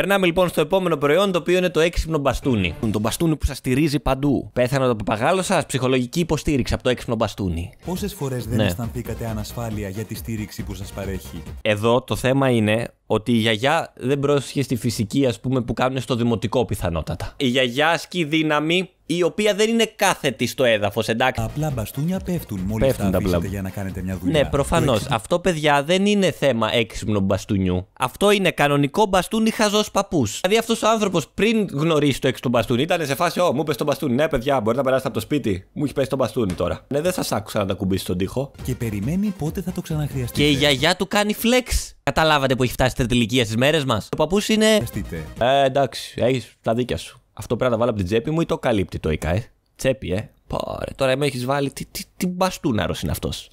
Περνάμε λοιπόν στο επόμενο προϊόν, το οποίο είναι το έξυπνο μπαστούνι. Το μπαστούνι που σας στηρίζει παντού. Πέθανε το παπαγάλο σας, ψυχολογική υποστήριξη από το έξυπνο μπαστούνι. Πόσες φορές δεν ναι. αισθανθήκατε ανασφάλεια για τη στήριξη που σας παρέχει. Εδώ το θέμα είναι ότι η γιαγιά δεν πρόσχε στη φυσική, ας πούμε, που κάνουν στο δημοτικό πιθανότατα. Η γιαγιά ασκεί δύναμη η οποία δεν είναι κάθετη στο έδαφος, εντάξει. απλά μπαστούνια πέφτουν μόλις πέφτουν τα αφήσετε για να κάνετε μια δουλειά. Ναι, προφανώς. Αυτό, παιδιά, δεν είναι θέμα έξυπνο μπαστούνιου. Αυτό είναι κανονικό μπαστούνι χαζός παππούς. Δηλαδή, αυτός ο άνθρωπος πριν γνωρίσει το έξυπνο του μπαστούνι ήταν σε φάση, Ω, μου είπες το μπαστούνι. Ναι, παιδιά, μπορεί να περάσετε από το σπίτι. Μου έχει πέσει το μπαστούνι τώρα. Ναι, δεν σας άκουσα να τα κουμπίσει στον τοίχο. Και περιμένει πότε θα το ξαναχρειαστεί. Και η γιαγιά του κάνει flex. Καταλάβατε που έχει φτάσει στην στι μέρες μας. Ο παππούς είναι. Ε, εντάξει, έχεις τα δίκια σου αυτό πρέπει να βάλω από την τσέπη μου ή το καλύπτει το ΙΚΑΕ. Τσέπη, ε. Πόρε, τώρα με έχεις βάλει. Τι, τι, τι μπαστούναρος είναι αυτός.